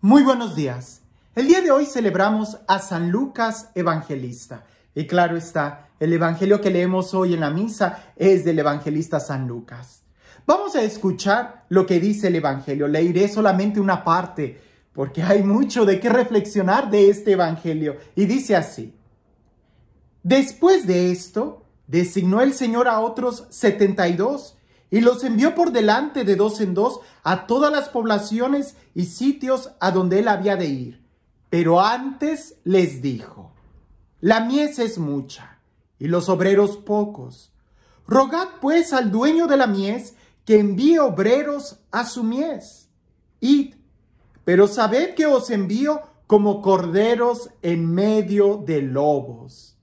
Muy buenos días. El día de hoy celebramos a San Lucas Evangelista. Y claro está, el Evangelio que leemos hoy en la misa es del Evangelista San Lucas. Vamos a escuchar lo que dice el Evangelio. Leeré solamente una parte porque hay mucho de qué reflexionar de este Evangelio. Y dice así. Después de esto, designó el Señor a otros setenta y y los envió por delante de dos en dos a todas las poblaciones y sitios a donde él había de ir. Pero antes les dijo, la mies es mucha y los obreros pocos. Rogad pues al dueño de la mies que envíe obreros a su mies. Id, pero sabed que os envío como corderos en medio de lobos.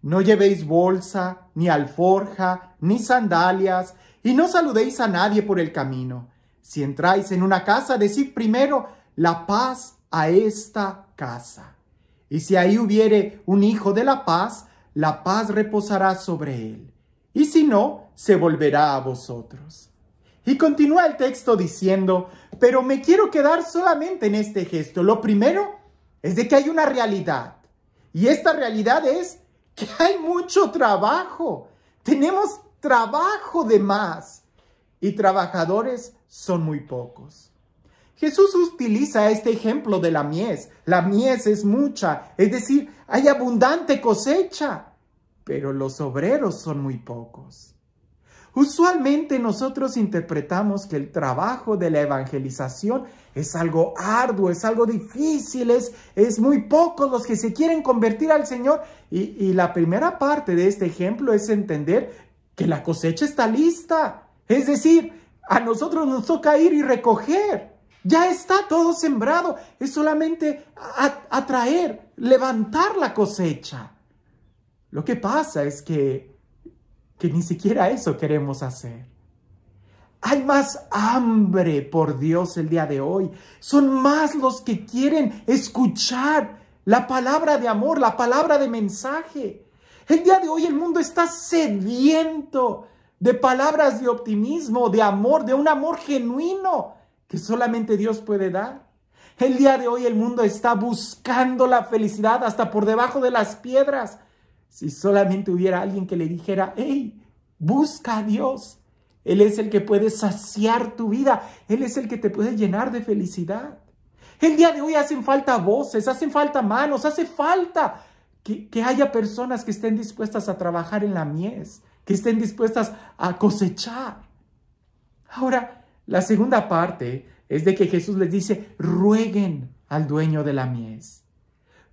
No llevéis bolsa, ni alforja, ni sandalias, y no saludéis a nadie por el camino. Si entráis en una casa, decid primero la paz a esta casa. Y si ahí hubiere un hijo de la paz, la paz reposará sobre él. Y si no, se volverá a vosotros. Y continúa el texto diciendo, pero me quiero quedar solamente en este gesto. Lo primero es de que hay una realidad. Y esta realidad es que hay mucho trabajo. Tenemos trabajo de más y trabajadores son muy pocos. Jesús utiliza este ejemplo de la mies. La mies es mucha, es decir, hay abundante cosecha, pero los obreros son muy pocos. Usualmente nosotros interpretamos que el trabajo de la evangelización es algo arduo, es algo difícil, es, muy pocos los que se quieren convertir al Señor. Y, y la primera parte de este ejemplo es entender que la cosecha está lista. Es decir, a nosotros nos toca ir y recoger. Ya está todo sembrado. Es solamente atraer, levantar la cosecha. Lo que pasa es que, que ni siquiera eso queremos hacer. Hay más hambre por Dios el día de hoy. Son más los que quieren escuchar la palabra de amor, la palabra de mensaje. El día de hoy el mundo está sediento de palabras de optimismo, de amor, de un amor genuino que solamente Dios puede dar. El día de hoy el mundo está buscando la felicidad hasta por debajo de las piedras. Si solamente hubiera alguien que le dijera, hey, busca a Dios. Él es el que puede saciar tu vida. Él es el que te puede llenar de felicidad. El día de hoy hacen falta voces, hacen falta manos, hace falta que, haya personas que estén dispuestas a trabajar en la mies, que estén dispuestas a cosechar. Ahora, la segunda parte es de que Jesús les dice, rueguen al dueño de la mies.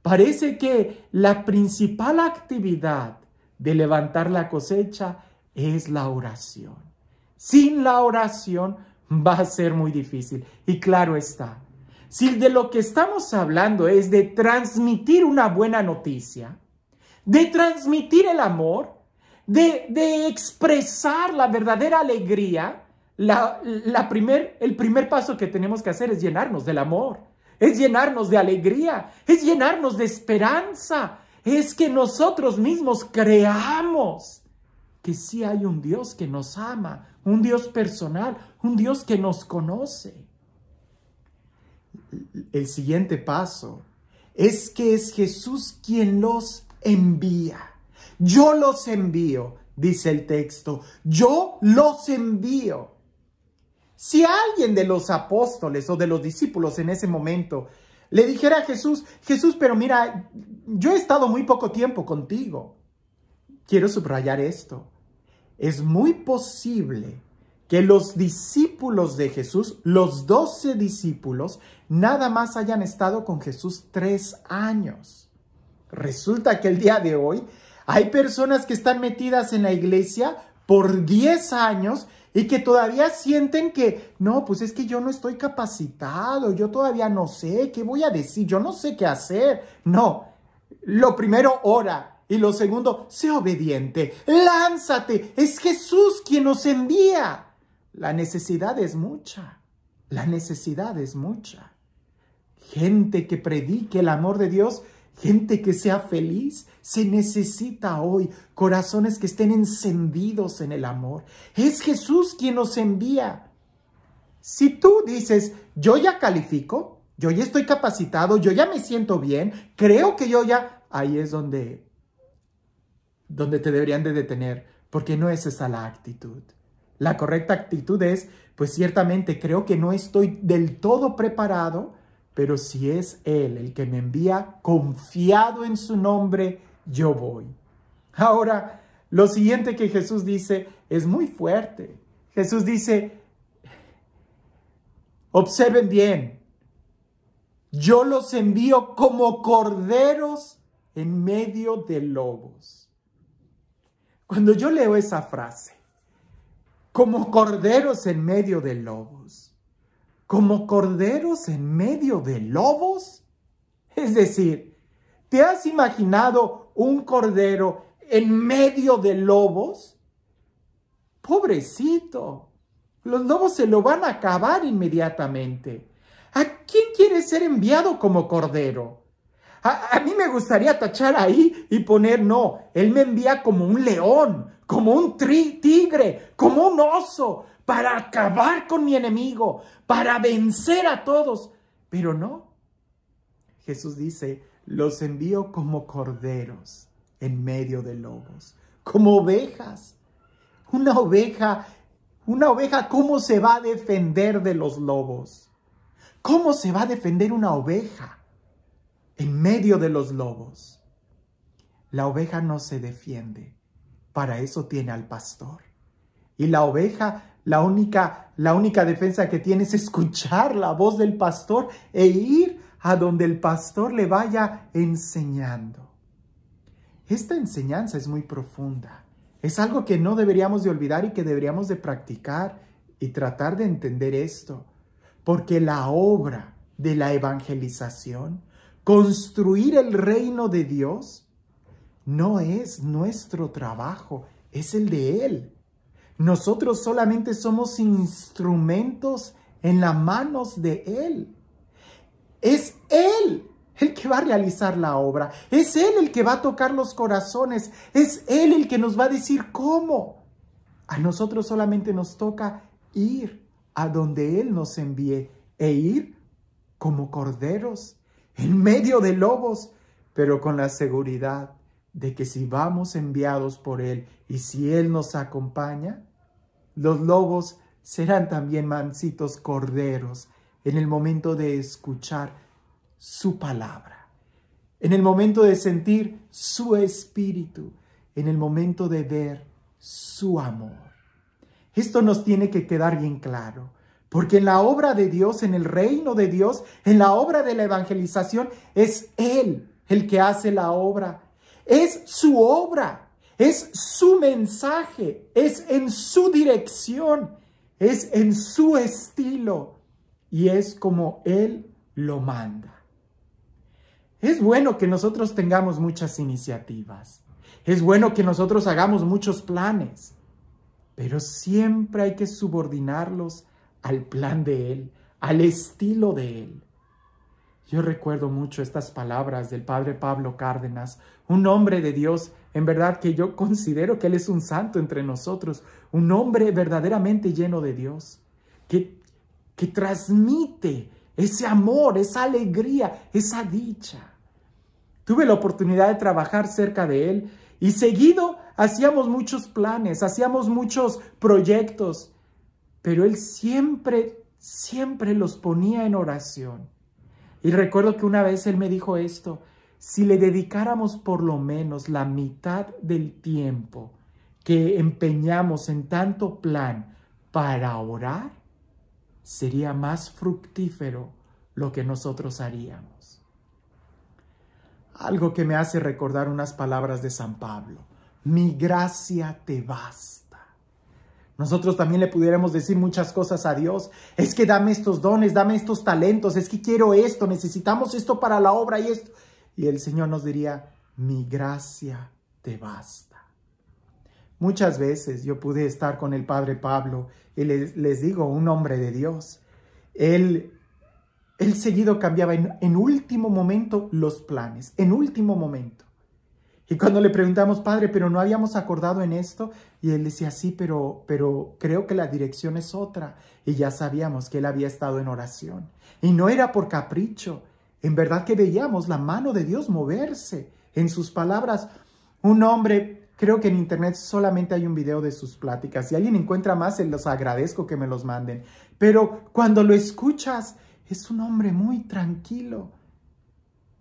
Parece que la principal actividad de levantar la cosecha es la oración. Sin la oración va a ser muy difícil. Y claro está, si de lo que estamos hablando es de transmitir una buena noticia, de transmitir el amor, de, expresar la verdadera alegría, la, la primer, el primer paso que tenemos que hacer es llenarnos del amor, es llenarnos de alegría, es llenarnos de esperanza, es que nosotros mismos creamos que sí hay un Dios que nos ama, un Dios personal, un Dios que nos conoce el siguiente paso es que es Jesús quien los envía. Yo los envío, dice el texto. Yo los envío. Si alguien de los apóstoles o de los discípulos en ese momento le dijera a Jesús, Jesús, pero mira, yo he estado muy poco tiempo contigo. Quiero subrayar esto. Es muy posible que los discípulos de Jesús, los doce discípulos, nada más hayan estado con Jesús tres años. Resulta que el día de hoy hay personas que están metidas en la iglesia por diez años y que todavía sienten que, no, pues es que yo no estoy capacitado, yo todavía no sé qué voy a decir, yo no sé qué hacer. No, lo primero, ora, y lo segundo, sé obediente, lánzate, es Jesús quien nos envía. La necesidad es mucha. La necesidad es mucha. Gente que predique el amor de Dios, gente que sea feliz, se necesita hoy corazones que estén encendidos en el amor. Es Jesús quien nos envía. Si tú dices, yo ya califico, yo ya estoy capacitado, yo ya me siento bien, creo que yo ya, ahí es donde, donde te deberían de detener, porque no es esa la actitud. La correcta actitud es, pues ciertamente creo que no estoy del todo preparado, pero si es Él el que me envía, confiado en su nombre, yo voy. Ahora, lo siguiente que Jesús dice es muy fuerte. Jesús dice, observen bien, yo los envío como corderos en medio de lobos. Cuando yo leo esa frase, como corderos en medio de lobos. Como corderos en medio de lobos. Es decir, ¿te has imaginado un cordero en medio de lobos? Pobrecito, los lobos se lo van a acabar inmediatamente. ¿A quién quiere ser enviado como cordero? A, mí me gustaría tachar ahí y poner no. Él me envía como un león, como un tigre, como un oso, para acabar con mi enemigo, para vencer a todos. Pero no. Jesús dice, los envío como corderos en medio de lobos, como ovejas. Una oveja, una oveja, ¿cómo se va a defender de los lobos? ¿Cómo se va a defender una oveja? en medio de los lobos. La oveja no se defiende, para eso tiene al pastor. Y la oveja, la única, la única defensa que tiene es escuchar la voz del pastor e ir a donde el pastor le vaya enseñando. Esta enseñanza es muy profunda. Es algo que no deberíamos de olvidar y que deberíamos de practicar y tratar de entender esto. Porque la obra de la evangelización Construir el reino de Dios no es nuestro trabajo, es el de Él. Nosotros solamente somos instrumentos en las manos de Él. Es Él el que va a realizar la obra. Es Él el que va a tocar los corazones. Es Él el que nos va a decir cómo. A nosotros solamente nos toca ir a donde Él nos envíe e ir como corderos en medio de lobos, pero con la seguridad de que si vamos enviados por Él y si Él nos acompaña, los lobos serán también mansitos corderos en el momento de escuchar su palabra, en el momento de sentir su espíritu, en el momento de ver su amor. Esto nos tiene que quedar bien claro. Porque en la obra de Dios, en el reino de Dios, en la obra de la evangelización, es Él el que hace la obra. Es su obra, es su mensaje, es en su dirección, es en su estilo y es como Él lo manda. Es bueno que nosotros tengamos muchas iniciativas. Es bueno que nosotros hagamos muchos planes, pero siempre hay que subordinarlos al plan de Él, al estilo de Él. Yo recuerdo mucho estas palabras del padre Pablo Cárdenas, un hombre de Dios, en verdad que yo considero que Él es un santo entre nosotros, un hombre verdaderamente lleno de Dios, que, que transmite ese amor, esa alegría, esa dicha. Tuve la oportunidad de trabajar cerca de Él y seguido hacíamos muchos planes, hacíamos muchos proyectos pero él siempre, siempre los ponía en oración. Y recuerdo que una vez él me dijo esto, si le dedicáramos por lo menos la mitad del tiempo que empeñamos en tanto plan para orar, sería más fructífero lo que nosotros haríamos. Algo que me hace recordar unas palabras de San Pablo. Mi gracia te basta nosotros también le pudiéramos decir muchas cosas a Dios. Es que dame estos dones, dame estos talentos, es que quiero esto, necesitamos esto para la obra y esto. Y el Señor nos diría, mi gracia te basta. Muchas veces yo pude estar con el Padre Pablo y les, digo, un hombre de Dios. Él, él seguido cambiaba en último momento los planes, en último momento. Y cuando le preguntamos, padre, pero no habíamos acordado en esto, y él decía, sí, pero, pero creo que la dirección es otra. Y ya sabíamos que él había estado en oración. Y no era por capricho. En verdad que veíamos la mano de Dios moverse en sus palabras. Un hombre, creo que en internet solamente hay un video de sus pláticas. Si alguien encuentra más, se los agradezco que me los manden. Pero cuando lo escuchas, es un hombre muy tranquilo,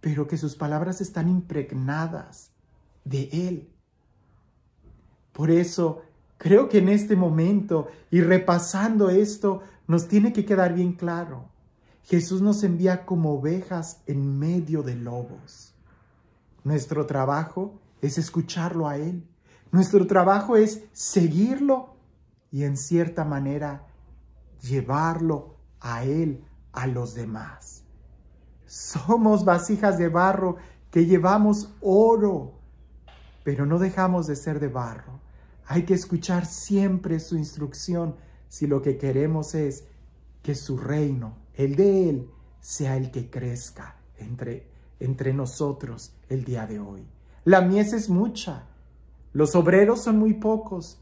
pero que sus palabras están impregnadas de Él. Por eso creo que en este momento y repasando esto, nos tiene que quedar bien claro. Jesús nos envía como ovejas en medio de lobos. Nuestro trabajo es escucharlo a Él. Nuestro trabajo es seguirlo y en cierta manera llevarlo a Él, a los demás. Somos vasijas de barro que llevamos oro pero no dejamos de ser de barro. Hay que escuchar siempre su instrucción si lo que queremos es que su reino, el de Él, sea el que crezca entre, entre nosotros el día de hoy. La mies es mucha, los obreros son muy pocos.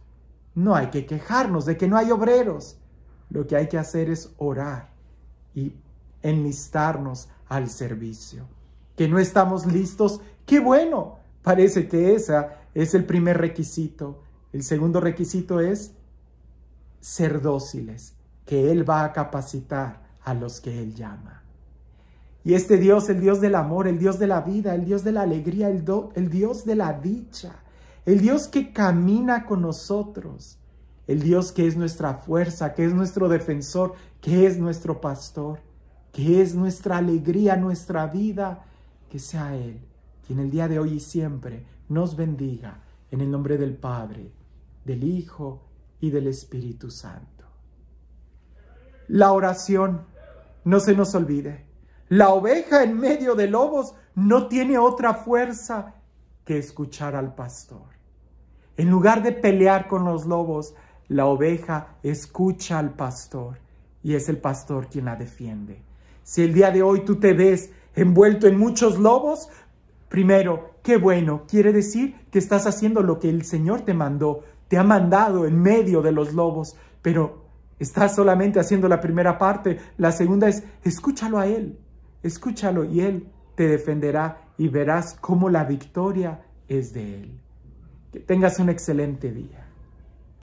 No hay que quejarnos de que no hay obreros. Lo que hay que hacer es orar y enlistarnos al servicio. Que no estamos listos, qué bueno, Parece que ese es el primer requisito. El segundo requisito es ser dóciles, que Él va a capacitar a los que Él llama. Y este Dios, el Dios del amor, el Dios de la vida, el Dios de la alegría, el, el Dios de la dicha, el Dios que camina con nosotros, el Dios que es nuestra fuerza, que es nuestro defensor, que es nuestro pastor, que es nuestra alegría, nuestra vida, que sea Él en el día de hoy y siempre nos bendiga en el nombre del Padre, del Hijo y del Espíritu Santo. La oración, no se nos olvide, la oveja en medio de lobos no tiene otra fuerza que escuchar al pastor. En lugar de pelear con los lobos, la oveja escucha al pastor y es el pastor quien la defiende. Si el día de hoy tú te ves envuelto en muchos lobos, Primero, qué bueno, quiere decir que estás haciendo lo que el Señor te mandó, te ha mandado en medio de los lobos, pero estás solamente haciendo la primera parte. La segunda es, escúchalo a Él, escúchalo y Él te defenderá y verás cómo la victoria es de Él. Que tengas un excelente día.